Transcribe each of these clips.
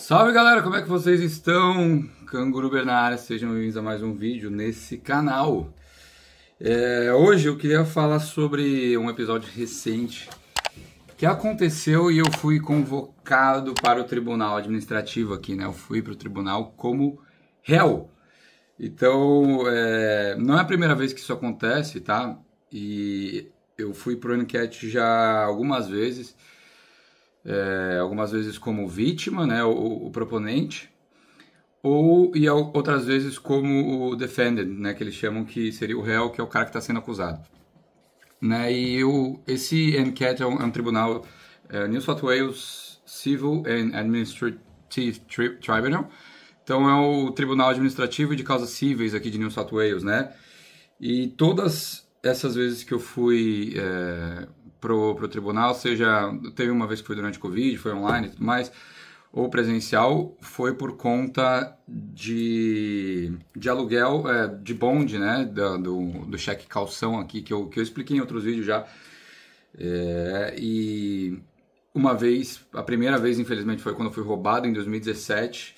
Salve galera, como é que vocês estão? Canguru Bernara, sejam bem-vindos a mais um vídeo nesse canal. É, hoje eu queria falar sobre um episódio recente que aconteceu e eu fui convocado para o tribunal administrativo aqui, né? Eu fui para o tribunal como réu. Então, é, não é a primeira vez que isso acontece, tá? E eu fui para o enquete já algumas vezes é, algumas vezes como vítima, né, o, o proponente, ou e outras vezes como o né, que eles chamam que seria o réu, que é o cara que está sendo acusado. Né, e o, esse enquete é um, é um tribunal, é, New South Wales Civil and Administrative Tri Tribunal, então é o Tribunal Administrativo de Causas Cíveis aqui de New South Wales, né, e todas essas vezes que eu fui é, pro, pro tribunal, seja teve uma vez que foi durante o Covid, foi online e tudo mais, ou presencial, foi por conta de, de aluguel é, de bonde, né? Da, do, do cheque calção aqui, que eu, que eu expliquei em outros vídeos já. É, e uma vez, a primeira vez, infelizmente, foi quando eu fui roubado em 2017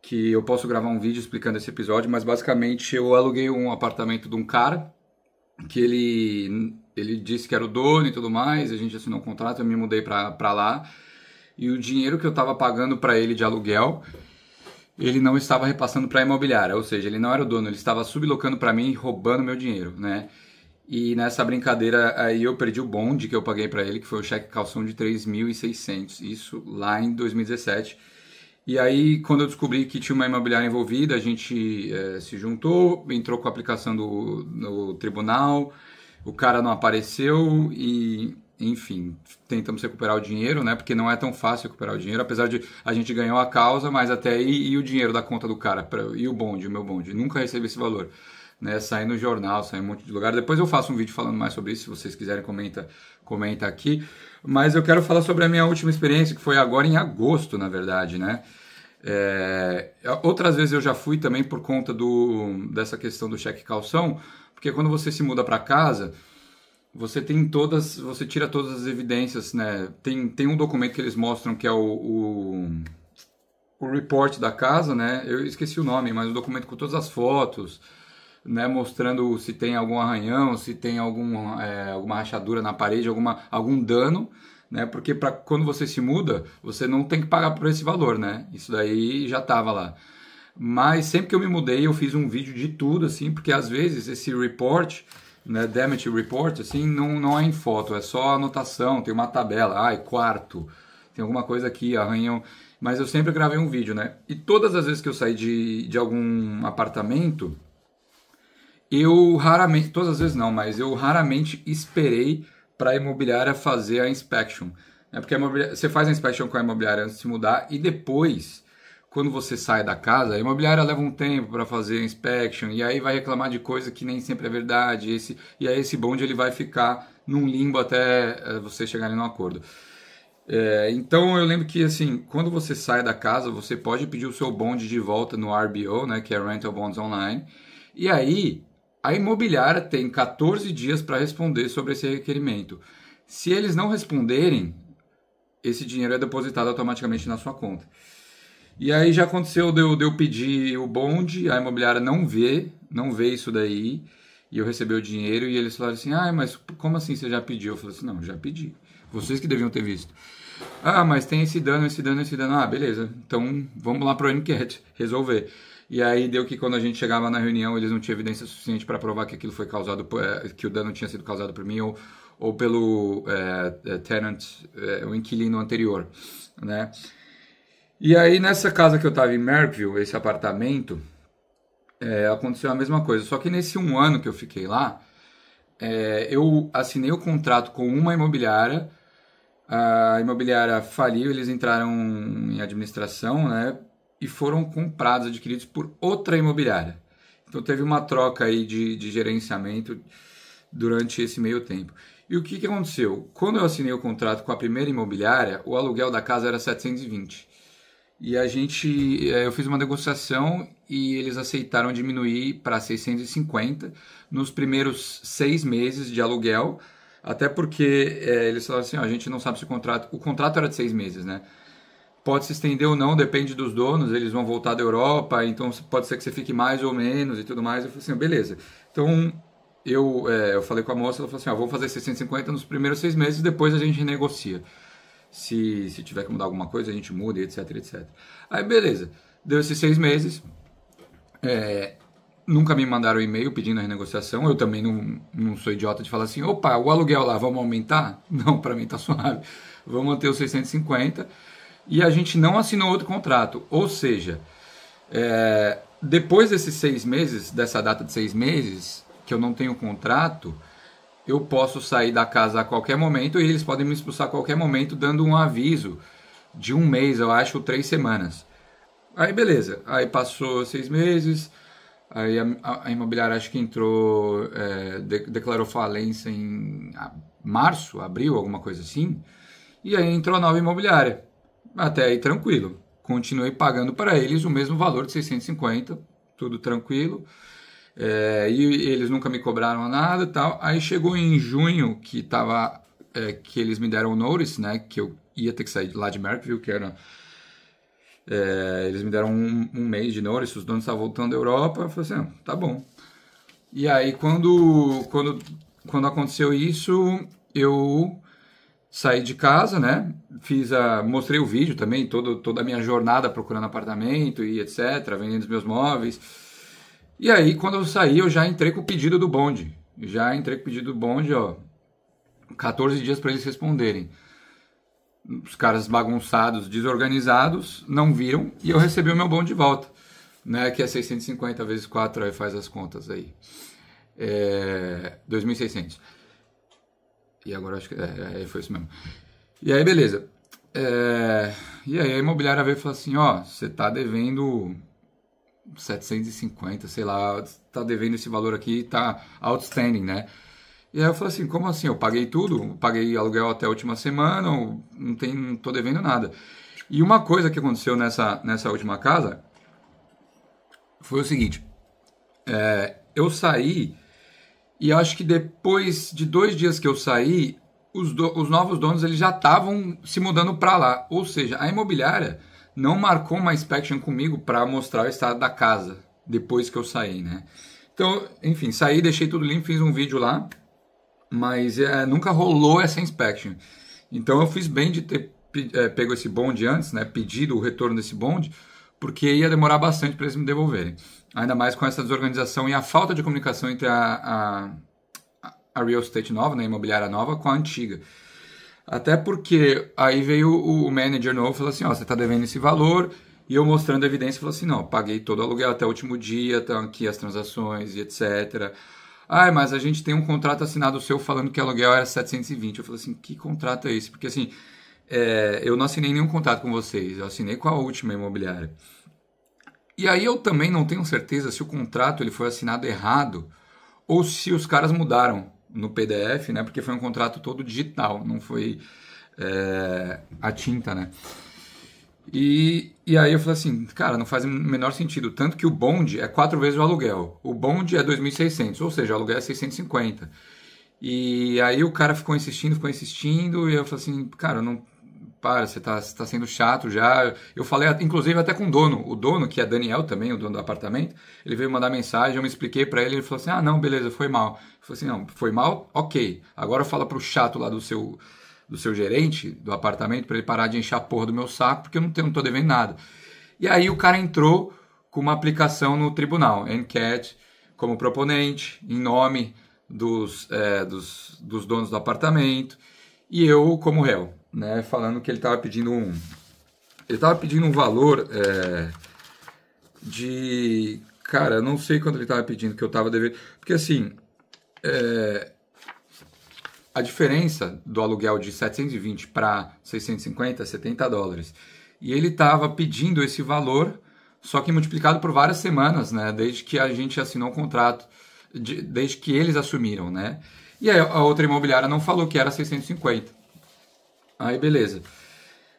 que eu posso gravar um vídeo explicando esse episódio, mas basicamente eu aluguei um apartamento de um cara que ele ele disse que era o dono e tudo mais, a gente assinou um contrato, eu me mudei para lá. E o dinheiro que eu estava pagando para ele de aluguel, ele não estava repassando para a imobiliária, ou seja, ele não era o dono, ele estava sublocando para mim e roubando meu dinheiro, né? E nessa brincadeira aí eu perdi o bonde que eu paguei para ele, que foi o cheque calção de 3.600, isso lá em 2017. E aí, quando eu descobri que tinha uma imobiliária envolvida, a gente é, se juntou, entrou com a aplicação do, no tribunal, o cara não apareceu e, enfim, tentamos recuperar o dinheiro, né? Porque não é tão fácil recuperar o dinheiro, apesar de a gente ganhou a causa, mas até aí e o dinheiro da conta do cara pra, e o bonde, o meu bonde, nunca recebi esse valor. Né, sair no jornal, sair em um monte de lugar. Depois eu faço um vídeo falando mais sobre isso, se vocês quiserem comenta, comenta aqui. Mas eu quero falar sobre a minha última experiência, que foi agora em agosto, na verdade, né? É, outras vezes eu já fui também por conta do, dessa questão do cheque calção, porque quando você se muda para casa, você tem todas, você tira todas as evidências, né? Tem, tem um documento que eles mostram que é o, o, o report da casa, né? Eu esqueci o nome, mas o documento com todas as fotos, né? Mostrando se tem algum arranhão, se tem algum, é, alguma rachadura na parede, alguma, algum dano, né? Porque para quando você se muda, você não tem que pagar por esse valor, né? Isso daí já estava lá. Mas sempre que eu me mudei, eu fiz um vídeo de tudo, assim, porque às vezes esse report, né, damage report, assim, não, não é em foto, é só anotação, tem uma tabela, ai, quarto, tem alguma coisa aqui, arranhão. Mas eu sempre gravei um vídeo, né? E todas as vezes que eu saí de, de algum apartamento, eu raramente, todas as vezes não, mas eu raramente esperei para a imobiliária fazer a inspection. é Porque a você faz a inspection com a imobiliária antes de se mudar e depois quando você sai da casa, a imobiliária leva um tempo para fazer a inspection e aí vai reclamar de coisa que nem sempre é verdade. Esse, e aí esse bonde ele vai ficar num limbo até eh, você chegarem no acordo. É, então eu lembro que assim, quando você sai da casa, você pode pedir o seu bonde de volta no RBO, né, que é Rental Bonds Online. E aí a imobiliária tem 14 dias para responder sobre esse requerimento. Se eles não responderem, esse dinheiro é depositado automaticamente na sua conta. E aí já aconteceu de eu, de eu pedir o bonde, a imobiliária não vê, não vê isso daí, e eu recebi o dinheiro e eles falaram assim: ah, mas como assim você já pediu? Eu falei assim: não, já pedi. Vocês que deviam ter visto. Ah, mas tem esse dano, esse dano, esse dano. Ah, beleza. Então vamos lá para o enquete resolver. E aí deu que quando a gente chegava na reunião, eles não tinham evidência suficiente para provar que aquilo foi causado, eh, que o dano tinha sido causado por mim ou, ou pelo é, tenant, é, o inquilino anterior, né? E aí, nessa casa que eu estava em Merckville, esse apartamento, é, aconteceu a mesma coisa. Só que nesse um ano que eu fiquei lá, é, eu assinei o contrato com uma imobiliária. A imobiliária faliu, eles entraram em administração, né? E foram comprados, adquiridos por outra imobiliária. Então teve uma troca aí de, de gerenciamento durante esse meio tempo. E o que, que aconteceu? Quando eu assinei o contrato com a primeira imobiliária, o aluguel da casa era 720. E a gente, é, eu fiz uma negociação e eles aceitaram diminuir para 650 nos primeiros seis meses de aluguel, até porque é, eles falaram assim, ó, a gente não sabe se o contrato, o contrato era de seis meses, né? Pode se estender ou não, depende dos donos, eles vão voltar da Europa, então pode ser que você fique mais ou menos e tudo mais. Eu falei assim, beleza. Então, eu, é, eu falei com a moça, ela falou assim, ó, vou fazer 650 nos primeiros seis meses, depois a gente negocia se, se tiver que mudar alguma coisa, a gente muda, etc, etc. Aí, beleza. Deu esses seis meses. É, nunca me mandaram e-mail pedindo a renegociação. Eu também não, não sou idiota de falar assim, opa, o aluguel lá, vamos aumentar? Não, para mim tá suave. Vamos manter os 650. E a gente não assinou outro contrato. Ou seja, é, depois desses seis meses, dessa data de seis meses, que eu não tenho contrato eu posso sair da casa a qualquer momento e eles podem me expulsar a qualquer momento, dando um aviso de um mês, eu acho, ou três semanas. Aí beleza, aí passou seis meses, aí a, a imobiliária acho que entrou, é, de, declarou falência em março, abril, alguma coisa assim, e aí entrou a nova imobiliária. Até aí tranquilo, continuei pagando para eles o mesmo valor de 650, tudo tranquilo. É, e eles nunca me cobraram nada tal. Aí chegou em junho que tava é, que eles me deram o notice, né? Que eu ia ter que sair lá de Merckville, que era é, eles me deram um, um, mês de notice, os donos estavam voltando da Europa. Eu falei assim, ah, tá bom. E aí quando quando quando aconteceu isso, eu saí de casa, né? Fiz a, mostrei o vídeo também, todo, toda a minha jornada procurando apartamento e etc, vendendo os meus móveis. E aí, quando eu saí, eu já entrei com o pedido do bonde. Já entrei com o pedido do bonde, ó. 14 dias para eles responderem. Os caras bagunçados, desorganizados, não viram e eu recebi o meu bonde de volta. Né, que é 650 vezes 4, aí faz as contas aí. É, 2.600. E agora acho que. É, é, é, foi isso mesmo. E aí, beleza. É, e aí a imobiliária veio e falou assim: ó, você tá devendo 750, sei lá, tá devendo esse valor aqui, tá outstanding, né? E aí eu falei assim, como assim? Eu paguei tudo, paguei aluguel até a última semana, não, tem, não tô devendo nada. E uma coisa que aconteceu nessa, nessa última casa foi o seguinte, é, eu saí e acho que depois de dois dias que eu saí, os, do, os novos donos eles já estavam se mudando para lá. Ou seja, a imobiliária não marcou uma inspection comigo para mostrar o estado da casa depois que eu saí, né? Então, enfim, saí, deixei tudo limpo, fiz um vídeo lá, mas é, nunca rolou essa inspection. Então eu fiz bem de ter é, pego esse bonde antes, né? Pedido o retorno desse bonde, porque ia demorar bastante para eles me devolverem. Ainda mais com essa desorganização e a falta de comunicação entre a, a, a real estate nova, né, a imobiliária nova, com a antiga. Até porque aí veio o manager novo e falou assim: ó, você está devendo esse valor. E eu mostrando a evidência, falou assim: não, paguei todo o aluguel até o último dia, estão tá aqui as transações e etc. Ai, mas a gente tem um contrato assinado seu falando que o aluguel era 720. Eu falei assim: que contrato é esse? Porque assim, é, eu não assinei nenhum contrato com vocês, eu assinei com a última imobiliária. E aí eu também não tenho certeza se o contrato ele foi assinado errado ou se os caras mudaram no PDF, né? Porque foi um contrato todo digital, não foi é, a tinta, né? E, e aí eu falei assim, cara, não faz o menor sentido. Tanto que o bonde é quatro vezes o aluguel. O bonde é 2.600, ou seja, o aluguel é 650. E aí o cara ficou insistindo, ficou insistindo, e eu falei assim, cara, não, para, você está tá sendo chato já. Eu falei, inclusive, até com o dono. O dono, que é Daniel também, o dono do apartamento, ele veio mandar mensagem, eu me expliquei para ele, ele falou assim, ah, não, beleza, foi mal. Eu falei assim, não, foi mal? Ok. Agora fala para o chato lá do seu do seu gerente do apartamento para ele parar de encher a porra do meu saco, porque eu não, estou não devendo nada. E aí o cara entrou com uma aplicação no tribunal, enquete como proponente, em nome dos, é, dos, dos donos do apartamento, e eu como réu né, falando que ele estava pedindo um, ele estava pedindo um valor é, de, cara, eu não sei quanto ele estava pedindo que eu estava devendo, porque assim, é, a diferença do aluguel de 720 para 650 é 70 dólares. E ele estava pedindo esse valor, só que multiplicado por várias semanas, né? Desde que a gente assinou o contrato, de, desde que eles assumiram, né? E a outra imobiliária não falou que era 650. Aí beleza.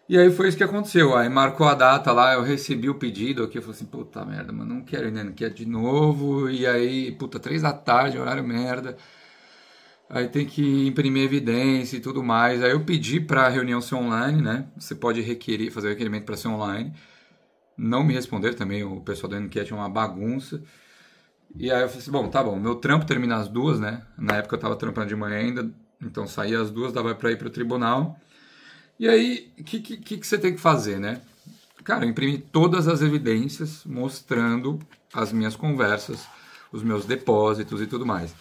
E aí foi isso que aconteceu. Aí marcou a data lá, eu recebi o pedido aqui, eu falei assim, puta merda, mano, não quero ir não quero de novo. E aí, puta, três da tarde, horário merda. Aí tem que imprimir evidência e tudo mais. Aí eu pedi para a reunião ser online, né? Você pode requerir, fazer o requerimento para ser online. Não me responderam também, o pessoal da enquete é uma bagunça. E aí eu falei assim, bom, tá bom, meu trampo termina às duas, né? Na época eu tava trampando de manhã ainda, então saía às duas, dava para ir pro tribunal. E aí, o que, que, que você tem que fazer, né? Cara, eu imprimi todas as evidências mostrando as minhas conversas, os meus depósitos e tudo mais.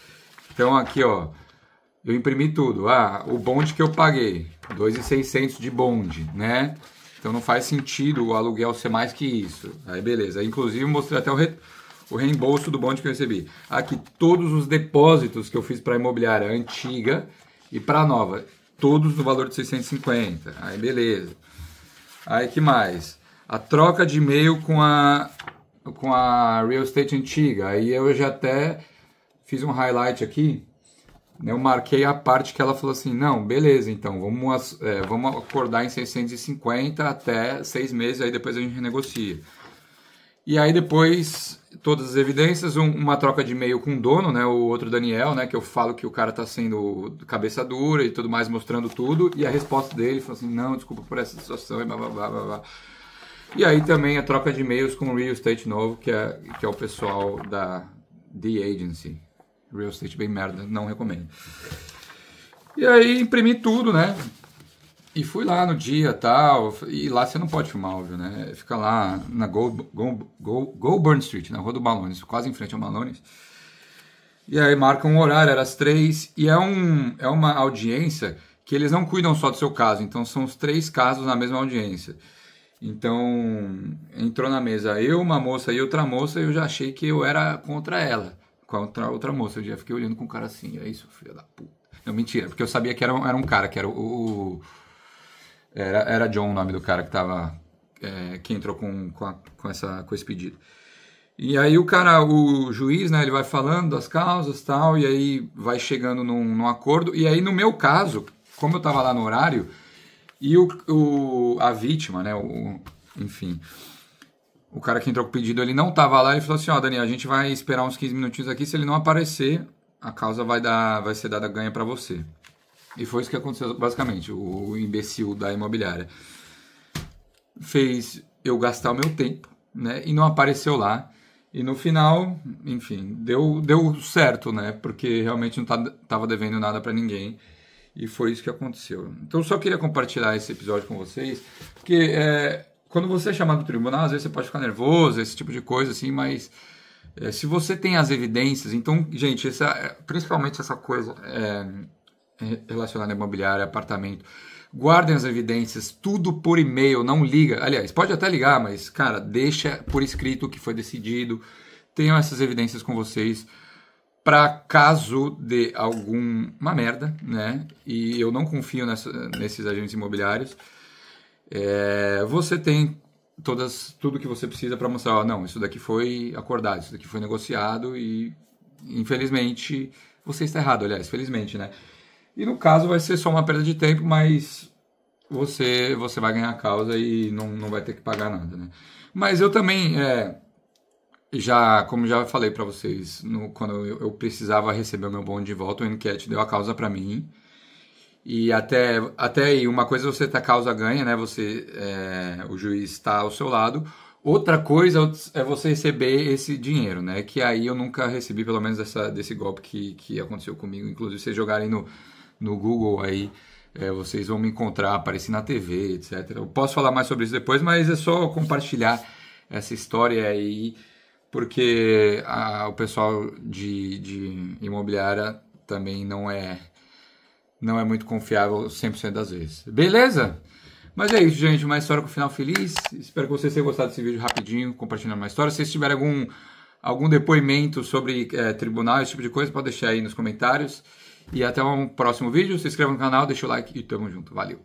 Então aqui, ó, eu imprimi tudo. Ah, o bonde que eu paguei, 2.600 de bonde, né? Então não faz sentido o aluguel ser mais que isso. Aí beleza. Inclusive mostrei até o, re... o reembolso do bonde que eu recebi. Aqui todos os depósitos que eu fiz para a imobiliária antiga e para nova todos do valor de 650. Aí beleza. Aí que mais? A troca de e-mail com a com a real estate antiga. Aí eu já até fiz um highlight aqui. Né? Eu marquei a parte que ela falou assim: não, beleza, então vamos, é, vamos acordar em 650 até seis meses, aí depois a gente renegocia. E aí depois, todas as evidências, um, uma troca de e-mail com o dono, né, o outro Daniel, né, que eu falo que o cara tá sendo cabeça dura e tudo mais, mostrando tudo, e a resposta dele foi assim, não, desculpa por essa situação e blá, blá, blá, blá, blá. E aí também a troca de e-mails com o Real Estate Novo, que é, que é o pessoal da The Agency. Real Estate bem merda, não recomendo. E aí imprimi tudo, né, e fui lá no dia tal, e lá você não pode filmar áudio, né? Fica lá na Goulburn Go Go Street, na Rua do Malones, quase em frente ao Malones. E aí marca um horário, era às três, e é, um, é uma audiência que eles não cuidam só do seu caso, então são os três casos na mesma audiência. Então, entrou na mesa eu, uma moça e outra moça, e eu já achei que eu era contra ela, contra outra moça. Eu já fiquei olhando com o cara assim, é isso, filho da puta. Não, mentira, porque eu sabia que era um, era um cara, que era o, o era, era John o nome do cara que tava. É, que entrou com, com, a, com, essa, com esse pedido. E aí o cara, o juiz, né, ele vai falando das causas tal, e aí vai chegando num, num acordo. E aí, no meu caso, como eu tava lá no horário, e o, o a vítima, né, o, enfim, o cara que entrou com o pedido, ele não tava lá, ele falou assim, ó, oh, Daniel, a gente vai esperar uns 15 minutinhos aqui, se ele não aparecer, a causa vai, dar, vai ser dada ganha para você. E foi isso que aconteceu, basicamente. O imbecil da imobiliária fez eu gastar o meu tempo, né? E não apareceu lá. E no final, enfim, deu, deu certo, né? Porque realmente não estava tá, devendo nada para ninguém. E foi isso que aconteceu. Então, só queria compartilhar esse episódio com vocês, porque é, quando você é chamado do tribunal, às vezes você pode ficar nervoso, esse tipo de coisa, assim, mas é, se você tem as evidências, então, gente, essa, é, principalmente essa coisa. É, relacionada à imobiliária, apartamento. Guardem as evidências, tudo por e-mail, não liga. Aliás, pode até ligar, mas, cara, deixa por escrito o que foi decidido. Tenham essas evidências com vocês para caso de alguma merda, né? E eu não confio nessa, nesses agentes imobiliários. É, você tem todas tudo que você precisa para mostrar, ó, não, isso daqui foi acordado, isso daqui foi negociado e infelizmente você está errado, aliás, felizmente, né? E no caso vai ser só uma perda de tempo, mas você você vai ganhar a causa e não, não vai ter que pagar nada, né? Mas eu também é, já como já falei para vocês, no, quando eu, eu, precisava receber o meu bonde de volta, o Enquete deu a causa para mim. E até até aí uma coisa é você tá causa ganha, né? Você é, o juiz está ao seu lado. Outra coisa é você receber esse dinheiro, né? Que aí eu nunca recebi, pelo menos essa desse golpe que, que aconteceu comigo. Inclusive, vocês jogarem no, no Google aí, é, vocês vão me encontrar, apareci na TV, etc. Eu posso falar mais sobre isso depois, mas é só compartilhar essa história aí, porque a, o pessoal de, de imobiliária também não é não é muito confiável 100% das vezes. Beleza? Mas é isso, gente. Uma história com final feliz. Espero que vocês tenham gostado desse vídeo rapidinho, compartilhando uma história. Se vocês tiverem algum, algum depoimento sobre é, tribunal, esse tipo de coisa, pode deixar aí nos comentários. E até um próximo vídeo. Se inscreva no canal, deixa o like e tamo junto. Valeu!